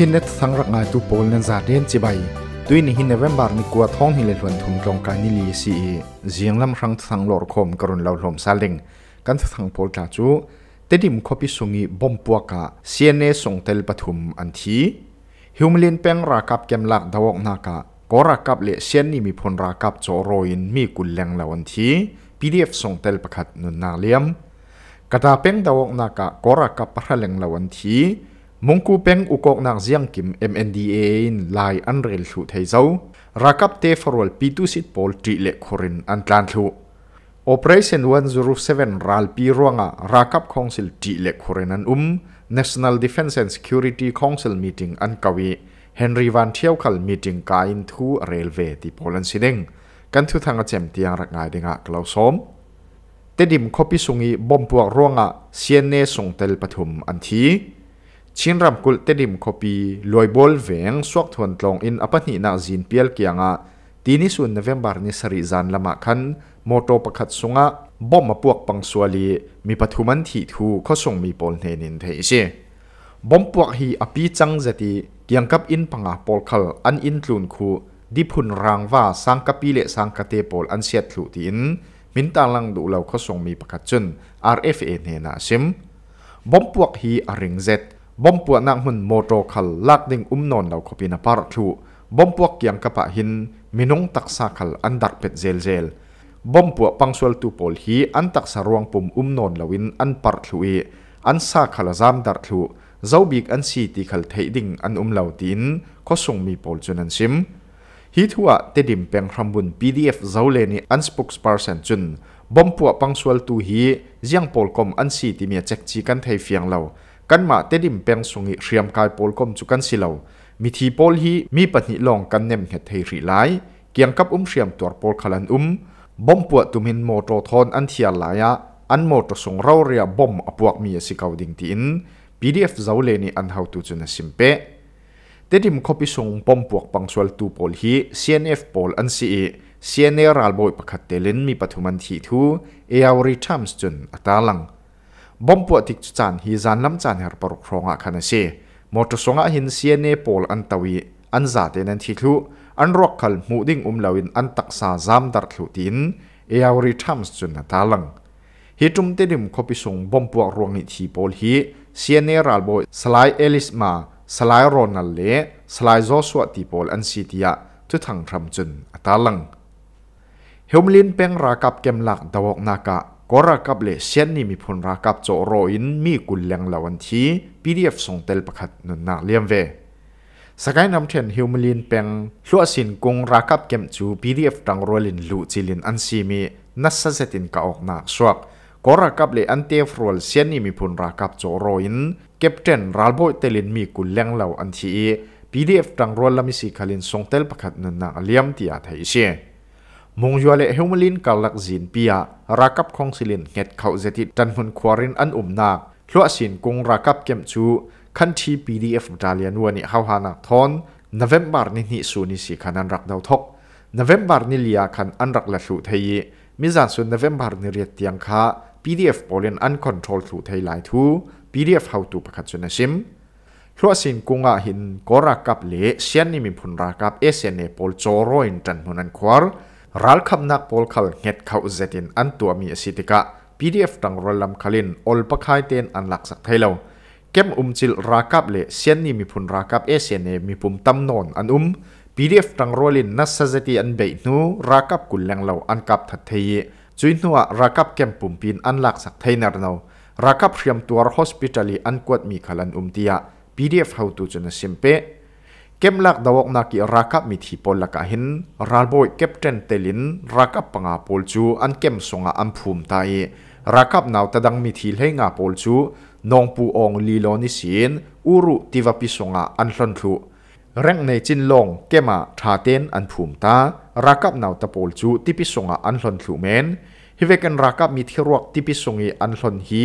ชินเนทังรักงานตูโปลนันซาเดนจิบตุยนี่ฮินเนเวมบาร์มีกกัวท้องหิเลหลวนทุมกองการนิลีซีเจียงลำรังทังหลอดคมกรุนเหลาหลมซาเล็งกันทังโปลตาจูเตดิมคอปิสุงีบอมปัวกะเซียนเนส่งเตลปฐุมอันทีฮิวมลินเปงรากับเกมลักดาวกนากะกอรากับเลเซียนนี่มีพลรากับโจโรยินมีกุลแรงเหลาอันทีพีดีเอฟส่งเตลประคัดนุนนาเลียมกระตาเปงดาวกนากะกอรากับพระแรงเหลาอันทีมงกูเป็งอุกอกนักเซียงกิม MNDA นลายอันเรลสุเทเจ้ารักับเตฟรอลปีตุสิตปอลจีเลคอรินอันตานสุ Operation 107 RAL pi ruanga rakap council ti le khorenan um National Defense and Security Council meeting an kawi Henry Van Thieu kal meeting ka in thu railway ti polan sineng kan thu thanga chem tiang rak ngai dinga klau som te dim khopi sungi bom puak ruanga CNA songtel pathum an thi ชินรำกุลเตดิมคปีลอยบอลเวงสวกทวนตรงอินอปนินาจินเปียลเกียงะตีนิสุนเนเวมบาร์นิสริจันละมาคันมอโตประคัดสุงะบอมมาปวกปังสวลีมีปฐุมันทีทูข้อส่งมีปอลเนนินเทยเชบอมปวกฮีอปีจังจติเกียงกับอินปังอาปอลคัลอันอินตลุนคูดิพุนรังว่าสังกปีเลสังกเตปอลอันเสียทลุตินมินตาลังดูเราข้อส่งมีประคัดจน RFA เนนาซิมบอมปวกฮีอาริงเจต bom บอมปวนักหุ่นมอโตขัลลาดดิ่งอุ้มนอนเราขบินาปาร์ทูบอมปวกยังกระปะหินมินงตักซาขัลอันดักเป็ดเจลเจลบอมปวปังสวลตูโพลฮีอันตักสรวงปุ่มอุ้มนอนเราวินอันปาร์ทูอีอันซาขัลจามดักทู um um e. zau bik an si ti khal thei ding an um lo tin ko sung mi pol chun an sim hi thua te dim peng ram bun pdf zau le ni an spokesperson chun bom pu pang sual tu hi jiang pol kom an si ti mi chek chi kan thei fiang lo กันมาเตดิมเป็งสุงิเรียมกายปปลกมจุกันสิเลวมีทีปปลฮีมีปฏิลองกันเนมเหตุเฮริไลเกียงกับอุ้มเรียมตัวโปลขลันอุ้มบอมปวดตุมินโมโตทอนอันเทียลายะอันโมโตสงเราเรียบอมอปวกมีสิเกาดิงตีน PDF เจ้าเลนีอันเฮาตุจุนสิมเปเตดิมคบิส่งปอมปวกปังสวลตูโปลฮี CNF โปลอันซีเอ CNR รัลบอยประกาศเตลินมีปฐุมันทีทูเออาริทัมส์จุนอัตาลังบอมปวดติกจานฮิจานลำจานเฮรปรุครองอาคันเซมอตสงอาหินเซียเนปอลอันตวีอันจาเตนันทิลุอันรักขัลมูดิ้งอุมลาวินอันตักซาซามดัดลุตินเออาริทัมส์จุนตาลังฮิตุมเตดิมคบิสงบอมปวดรวงนิทีปอลฮีเซียนเนรัลโบสไลเอลิสมาสไลโรนัลเลสไลโซสวัติปอลอันซีติยาทุทังทรัมจุนตาลังเฮมลินเป็งรากับเกมหลักดาวกนากาก็รักับเลเซียนนี่มีผลรักับโจโรอินมีกุลเลียงเหลันนีปีีดียฟส่งเตลประคตนุนนาเลียมเวสกายนำเทนฮิวมลินเป็นลวสินกงรักับเกมจูปีดียฟดังโรลินลูจิลินอันซีมีนัสเซตินกาออกนักสวกก็รักับเลอันเตฟรวลเซียนนี่มีผลรักับโจโรอินเก็บเทนรัลโบเตลินมีกุลเลียงเหลาอันทีปีดียฟดังโรลลามิสิคาลินส่งเตลประคตนุนนาเลียมที่อาไทยเชมงยัวเลฮิวมลินกาลักจินปียารักับคงสิลินเห็ดเขาเจติดันหุนควารินอันอุ่มนักลวสินกงรักับเกมจูคันทีพีดีเอฟดาเลียนวันนี้เขาหานักทอนนาเวมบาร์นี่สูนิสิคันอันรักดาวทกนาเวมบาร์นี่เลียคันอันรักละสุทียมิจานสุนนเวมบาร์นี่เรียดเตียงคา PDF ปอลยนอันคอนโทรลสูทัยหลายทู PDF เขาตูประคัศสุนชิมลวสินกงอาหินกรักับเลเซียนนี่มีผลรักับเอเซเนปลโจโรอินจันหุนันควาร์รัลคำนักพอลคัลเง็ดเขาเจตินอันตัวมีสิทธิกะ PDF ตังรัลำคลินอลปะคายเตนอันหลักสักไทยเรวเก็บอุ้มจิลรากับเลเซียนนี่มีพุนรากับเอเซียนเนมีปุ่มตำนนอันอุ้ม PDF ตังรัลินนัสเจติอันเบนูรากับกุลแรงเราอันกับทัดเทยจุยนัวรากับเก็บปุ่มปีนอันหลักสักไทยนารนาวรากับเตรียมตัวรฮอสปิตาลีอันกวดมีขลันอุ้มเตีย PDF เฮาตูจนสิมเป้เก็บลักดาวกนักรักมิทิพลลักหินรัลบอยเก็บเทนเตลินรักปังอาปอลจูอันเก็มสงอาอันภูมิตายรักับนาวตดังมิทิเลงอาปอลจูนองปูองลีโลนิเซนอูรุทิวปิสงอาอันสันทุเร่งในจินลงเกมาทาเตนอันภูมิตารักับนาวตะปอลจูทิปิสงอาอันสันทุเมนฮิเวกันรักับมิทิรวกทิปิสงออันสันฮี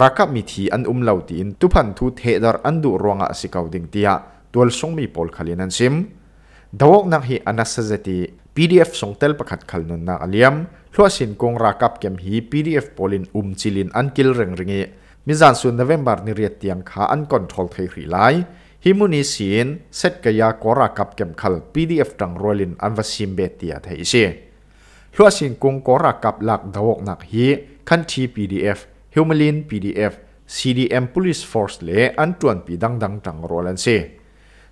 รักับมิทิอันอุมเลาตินทุพันทุเทดาร์อันดูรวงอาสิกาวดิงเตียตัวส่งมีพอลขลินันซิมดาวกนักฮีอนัสเซติ PDF ส่งเตลประคัดขลนุนนาอเลียมทั่วสินกงรากับเกมฮี PDF พอลินอุมจิลินอันกิลเริงริงีมิจันสุนเดเวมบาร์นิเรียตียงขาอันคอนโทรลเทรีไลฮิมุนิสินเซตกยากวรากับเกมขล PDF ดังรลินอันวซิมเบตีาเทอิเซทั่วสินกงกวรากับหลักดาวกนักฮีคันที PDF ฮิ m a l i n PDF CDM Police Force เลอันตวนปีดังดังจังโรลันเซ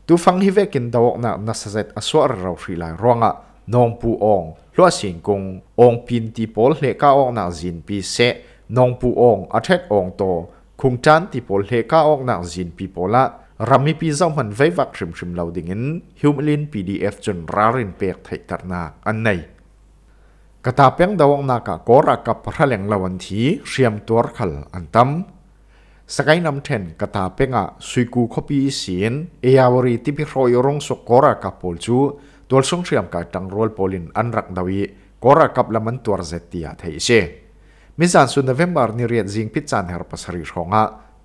tu fang hi vekin dawok na nasazet aswar raw sri lai ronga nong pu ong lua sing kung ong pin ti pol hle ka ong na zin pi se nong pu ong athet ong to khung chan ti pol hle ka ong na zin pi pola rami pi zau man vai vak shrim shrim lo ding in humlin pdf chun rarin pek thai tarna an nei kata peng dawong na ka kora kap raleng lawan thi hriam tor khal antam สกายนำเทนกตาเปงะสุยกูคบีสีนเอียวรีที่พิโรยรงสกอระกับปอลจูตัวส่งเสียมกับตังรอลปอลินอันรักดาวีกอระกับลามันตัวเซตียเทเชมิจันสุนเวมบาร์นิเรียนซิงพิจันเฮรปัสริชงะ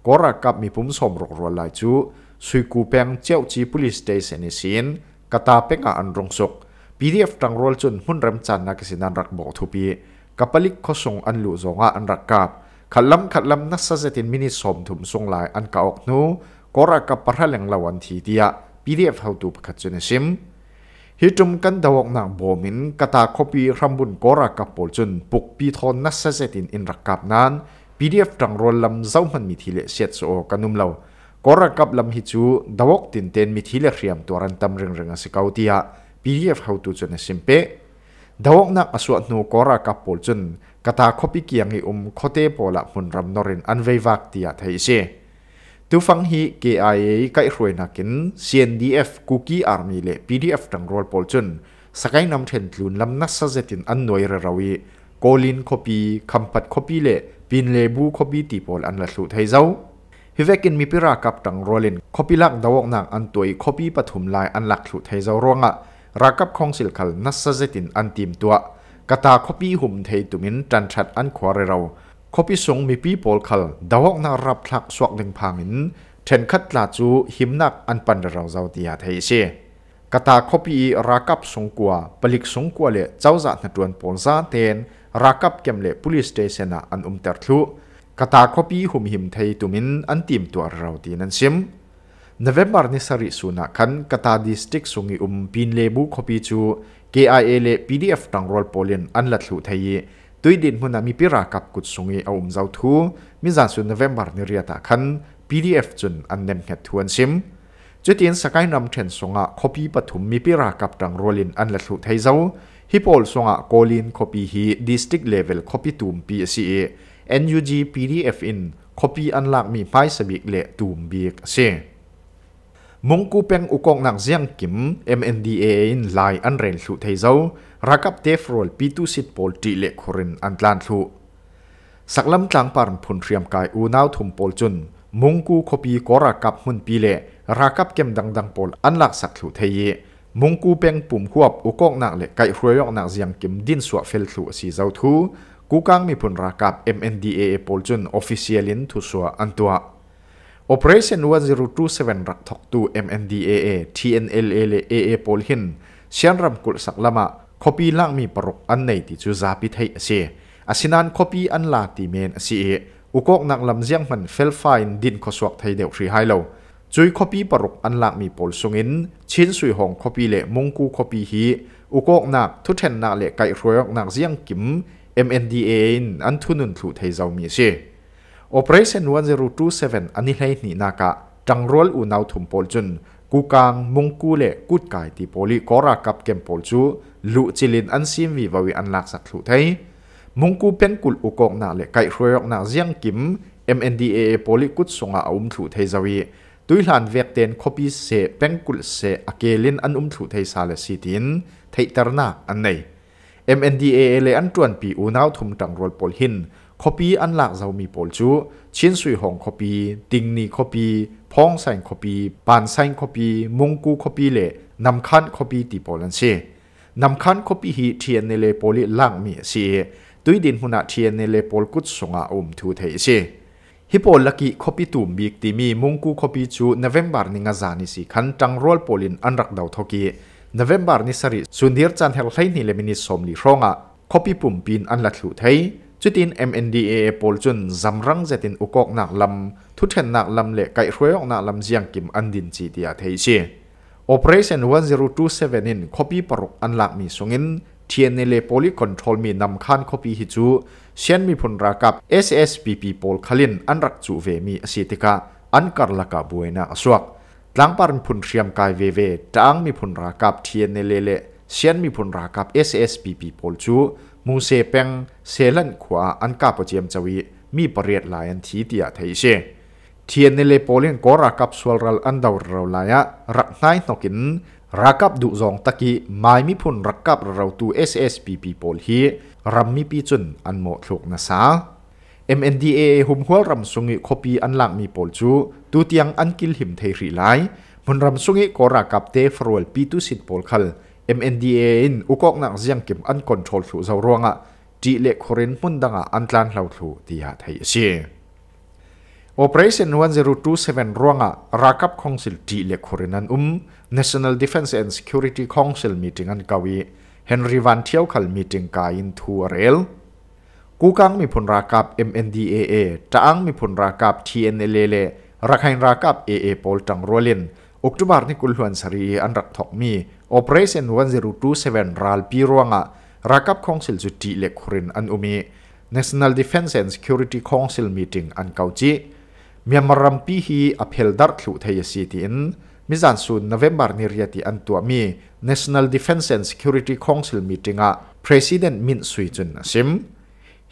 กอรากับมีปุ่มสมรกรวลไลจูสุยกูเปงเจ้าจีพุลิสเตเซนิสีนกตาเปงะอันรงสก PDF ตังรอลจุนหุ่นเริ่มจันนักสินันรักบอกทุปีกับปลิกข้อส่งอันลุจงะอันรักกับขัดล้ำขัดล้ำนักสัจตินมินิสมถุมทรงลายอันเก่าอกนู้ก็รักกับพระแหล่งละวันทีเดียบีดีเอฟเทาตูประคัจเนชิมฮิจุมกันดาวกนักบมินกตาคบีรำบุญก็รักกับปจุนปุกปีทอนนักสัจตินอินรักกับนั้นบีดีเอฟดังรอลลำเจ้ามันมีทีเลเสียดโซกันนุ่มเรวก็รักกับลำฮิจูดาวกตินเตนมีทีเลเรียมตัวรันตำเริงเริงสิเกาเดียบีดีเอฟเทาตูจนชิมเปะดาวนักอสวดนูกรากับปอลจนกตาคบิเกียงอุมอมคเตปละมุนรำนรินอันเววักตียไทยเซตูฟังฮีเกไอเอไก่รวยนักิน CNDF คุกี้อาร์มีเล PDF ดังรอลปอลจนสกายนำเทนลุนลำนัสเซตินอันนวยเรราวีโกลินคบีคำปัดคบีเล่ปินเลบูคบีตีปอลอันละสุไทยเจ้าฮิเวกินมีปิรากับดังรอลินคบีลักดาวนักอันตัวคบีปฐุมลายอันหลักสุไทยเจ้าร่วงอ่ะรักับคงสิลคัลนัสเซตินอันตีมตัวกตาคบีหุ่มเทตุมินจันชัดอันควาเรเราคบีสงมีปีโปลคัลดาวกนารับทักสวกหนึ่งพางินเทนคัดลาจูหิมนักอันปันเราเจ้าตียาเทเชกตาคบีรักับสงกัวปลิกสงกัวเลเจ้าจัดนดวนปนซาเตนรักับเกมเลปุลิสเตเซนาอันอุมเตอร์ทุกตาคบีหุ่มหิมเทตุมินอันตีมตัวเราตีนันซิม November ni sari suna kan kata district sungi um pin lebu kopi chu KIA le PDF tang rol polin an la thlu thei tui din huna mi pira kap kut sungi a um zau thu mi zan su November ni riata kan PDF chun an nem khat thuan sim chutin sakai nam then songa kopi pathum mi pira kap tang rolin an la thlu thei zau hi pol songa kolin kopi hi district level kopi tum PCA NUG PDF in kopi an lak mi pai sabik le tum biak se มงกูเป็งอุกงนักเซียงกิม MNDA นลายอันเรนสุเทยเจ้ารักับเทฟรอลปีตุสิตโอลติเลครินอันตลานสุสักลำจางปามพุนเรียมกายอูนาวทุมโอลจุนมงกูคบีกอรากับมุนปีเลรักับเกมดังดังโอลอันหลักสักสุเทยมงกูเป็งปุ่มควบอุกงนักเลกไกหัวยองนักเซียงกิมดินสวเฟลสุสีเจ้าทูกูกังมีพุนรักับ MNDA โอลจุนออฟฟิเชียลินทุสวอันตัวโอ p e r a t i o n 1027รักทอกตู MNDAA TNLAA ปลเห็นเชียนรำกุลสักลามาคอปีลังมีปรกอันในที่จูซาปิไทยเสียอาศินันคอปีอันลาติเมนเสียอุกอกนักลำเซียงมันเฟลฟายดินขสวกไทยเดียวทรีไฮโลจุยคอปีปรกอันลังมีโพลสุงินชิ้นสุยหองคอปีเลมงกูคอปีฮีอุกอกนักทุเทนนักเลไก่รวยนักเซียงกิม MNDAA อันทุนนุนทุไทยเจ้ามีเสีย Operation 1027อันนี้ให้หนีนักจังรวลอุณาวถุมปอลจุนกูกางมุงกูเล่กุดไก่ที่ปอลีกอรากับเกมปอลจูลุจิลินอันซิมวีวาวีอันลักสักถุไทยมุงกูเป็นกุลอุกอกนาเล่ไก่รวยอกนาเจียงกิม MNDA ปอลีกุดสงอาอุ้มถุไทยจวีตุยหลานเวกเตนคบีเสเป็นกุลเสอเกลินอันอุ้มถุไทยซาเลสีดินไทยตรนาอันไหน MNDA เลยอันจวนปีอุณาวถุมจังรวลปอลหิน copy อันหลักเรามีปลจูชิ้นสุยหง copy ติงนีค c o พ y พองใส่ copy ปานใส่ copy มุงกู copy เละนำคัน copy ตีปลันเชนำคัน copy ฮีเทียนในเลปลิลังมีเสยตุยดินหุนาเทียนในเลปลกุดสงอาอุมทูเทเชฮิปโอลักิคอปิตุมบีกติมีมุงกูคอปิจูนเวมบาร์นิงาจานิสิคันจังรอลโปลินอันรักดาวทกีนเวมบาร์นิสริสุนเดียร์จันเฮลไทนิเลมินิสอมลีรองอะคอปิปุ่มปินอันลัดลุไทจุดที่ MNDA ปลจุน จำรังเจตินอุกอกนักลำ ทุกเทนนักลำเล็กไก่รวยออกนักลำเจียงกิมอันดินจีเดียเทียช่โ o p e เรชั่น1027นินคบีปรกอันหลักมีส่งินเทียนในเลโปลิคอนโทรลมีนำขานคบีฮิจู เชียนมีผลรากับ SSPP ปูลคลิน อันรักจูเวมีสิทธิ์กาอันการลักกับบุยนักสวกหลังปารินผลเรียมกายเวเวจางมีผลรากับเทียนในเลเลเชียนมีผลรากับ SSPP ปูลจูมูเซเปงเซลันขวาอันกาปเจียมจวีมีปรเรียดลายอันทีเตียไทยเชเทียนในเลโปเลียงกอรากับสวรรัลอันดาวเราลายะรักนายนกินรักับดุจองตะกี้ไม่มีพุนรักกับเราตูเอสเอสพีพีโพลฮีรัมมีปีจุนอันโมทุกนาซา MNDA หุมหัวรำสุงิคบีอันหลังมีโพลจูตูเตียงอันกิลหิมเทรีไลมันรำสุงิกอรากับเตฟรวลปีตุสิทโพลคัล MNDA in ukok n a n ziang kim an control thu zo a ronga ti le khorin mundanga an tlan l a u thu ti ha thai si Operation 1027 r u a n g a rakap council ti le khorin an um National Defense and Security Council meeting an kawi Henry Van Thieu khal meeting ka in thu rel กูกังมีผลรากับ MNDAA จะอ้างมีผลรากับ TNLA เลรักให้รากับ AA โปลจังรัวเลนออกตุบาร์นี่กุลหวนสรีอันรักถกมีโอเปอเรชั่น1027รัลปีรวงะรักับคองสิลจุดดีเล็กครินอันอุเมี National Defense and Security Council meeting อันเกาจีมีมารัมพีฮีอัพเฮลดาร์คลูทเฮยซีตินมิจันซูนนเวมบาร์นิริยติอันตัวมี National Defense and Security Council meeting อะ p r e s า d e n t Min Sui j u n ซิม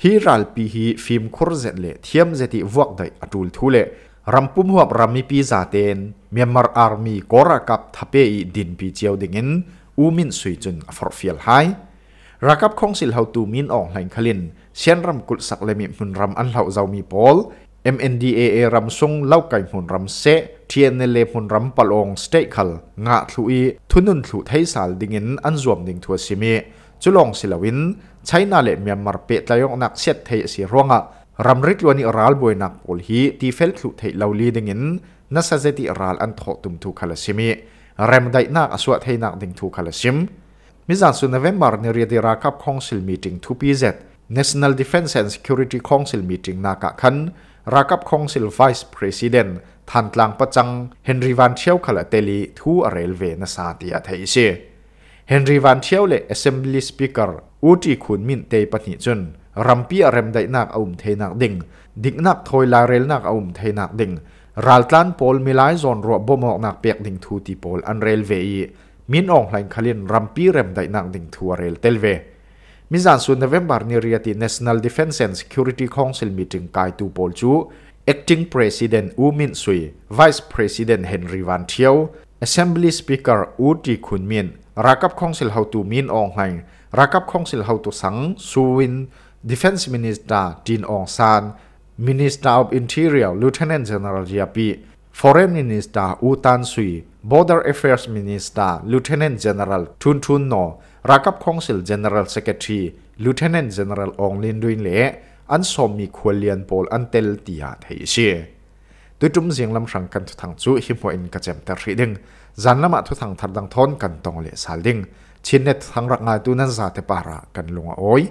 ฮีรัลปีฮีฟิมคูร์เซนเลเทียมเจติวกได้อดูลทุเลรัมปุ่มหัวรัมมีปีซาเตนเมียนมาร์อาร์มีกอรากับทัพเปอีดินปีเจียวดิ้งินอูมินสุยจุนฟอร์ฟิลไฮรักับของสิลเฮาตูมินออกหลังคลินเชียนรัมกุลสักเลมิมุนรัมอันเหล่าเจ้ามีปอล MNDAA รัมซงเล่าไก่หุนรัมเซเทียน็นเลหุนรัมปะลองสเตคัลงะทุยทุนุนทุไทยสาลดิ้งินอันรวมดิ้งทัวซิเมจุลองสิลวินใช้นาเลเมียนมาร์เปตลอยองนักเซตเทสีร่วงะรำริดวนิรัลบวยนักโปลฮีที่เฟลคุเทลาลีดิงินนัสเซติรัลอันโถตุมทูคาลซิมีเรมได้นักอสวะเทนักดิงทูคาลซิมมิจานสุนเวมบาร์เนเรียดิรักับคองสิลมีติงทูปีเซต National Defense and Security Council มีติงนักะันรักับคองสิลไวส์ประธานท่านกลางประจังเฮนรีวันเชียวคาลเตลีทูอเรลเวนสาติอาเทียเฮนรีวันเชียวเลเอสเซมบลีสปิเกอร์อูจิคุณมินเตยปนิจุน rampi a rem dai nak a um thei nak ding dik nak thoi la rel nak a um thei nak ding ral tlan pol milai zon ro bomok nak pek ding thu ti pol an rel ve i min ong hlain khalin rampi rem dai nak ding thu a rel Telve. ve su november ni ria national defense and security council meeting kai tu pol chu acting president u min sui vice president henry van thieu assembly speaker u ti khun min rakap council how tu min ong hlain rakap council how tu sang suwin Defense Minister Jin Aung San Minister of Interior Lieutenant General Yapi Foreign Minister U Tan Sui Border Affairs Minister Lieutenant General Thun Thun No Rakap Council General Secretary Lieutenant General Ong Lin Duin Le อันสมมีควเลียนโปลอันเตลตียาเทเชียด้วยจุ่มเสียงลำสังกันทุทางจูฮิมวอินกระเจมตรีดึงจันละมาทุทางทัดดังทอนกันตองเลสาลดึงชินเนตทางรักงายตูนันซาเตปาระกันลงอ้อย